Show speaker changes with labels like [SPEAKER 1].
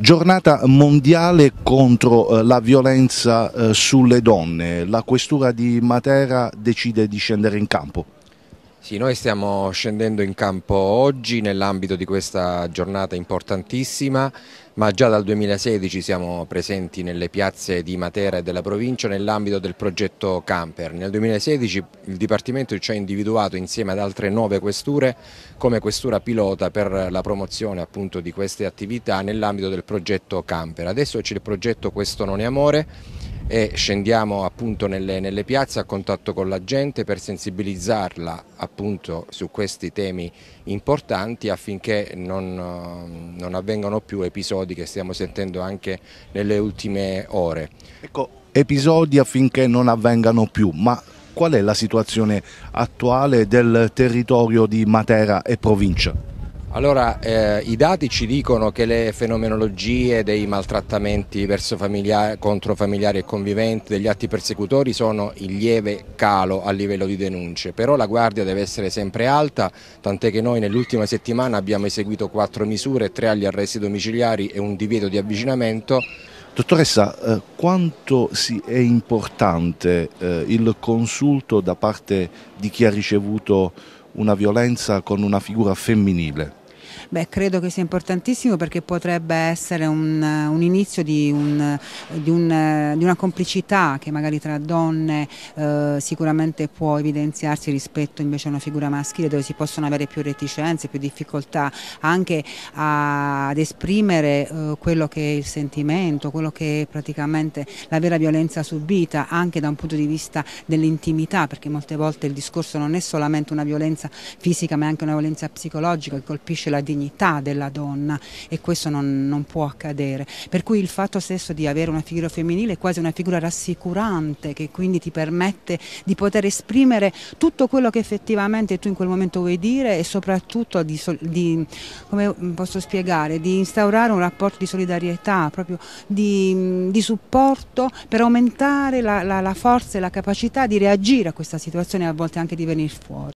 [SPEAKER 1] Giornata mondiale contro eh, la violenza eh, sulle donne, la questura di Matera decide di scendere in campo.
[SPEAKER 2] Sì, noi stiamo scendendo in campo oggi nell'ambito di questa giornata importantissima, ma già dal 2016 siamo presenti nelle piazze di Matera e della provincia nell'ambito del progetto Camper. Nel 2016 il Dipartimento ci ha individuato insieme ad altre nove questure come questura pilota per la promozione appunto di queste attività nell'ambito del progetto Camper. Adesso c'è il progetto Questo non è amore e scendiamo appunto nelle, nelle, piazze a contatto con la gente per sensibilizzarla appunto su questi temi importanti affinché non, eh, non avvengano più episodi che stiamo sentendo anche nelle ultime ore. Ecco,
[SPEAKER 1] episodi affinché non avvengano più, ma qual è la situazione attuale del territorio di Matera e provincia?
[SPEAKER 2] Allora, eh, i dati ci dicono che le fenomenologie dei maltrattamenti familiari, contro familiari e conviventi, degli atti persecutori sono in lieve calo a livello di denunce, però la guardia deve essere sempre alta, tant'è che noi nell'ultima settimana abbiamo eseguito quattro misure, tre agli
[SPEAKER 1] arresti domiciliari e un divieto di avvicinamento. Dottoressa, eh, quanto è importante eh, il consulto da parte di chi ha ricevuto una violenza con una figura femminile.
[SPEAKER 3] Beh, credo che sia importantissimo perché potrebbe essere un, un inizio di, un, di, un, di, una complicità che magari tra donne eh, sicuramente può evidenziarsi rispetto invece a una figura maschile dove si possono avere più reticenze, più difficoltà anche a, ad esprimere eh, quello che è il sentimento, quello che è praticamente la vera violenza subita anche da un punto di vista dell'intimità perché molte volte il discorso non è solamente una violenza fisica ma è anche una violenza psicologica che colpisce la dignità della donna e questo non, non, può accadere. Per cui il fatto stesso di avere una figura femminile è quasi una figura rassicurante che quindi ti permette di poter esprimere tutto quello che effettivamente tu in quel momento vuoi dire e soprattutto di, di come posso spiegare, di instaurare un rapporto di solidarietà, proprio di, di supporto per aumentare la, la, la forza e la capacità di reagire a questa situazione e a volte anche di venire fuori.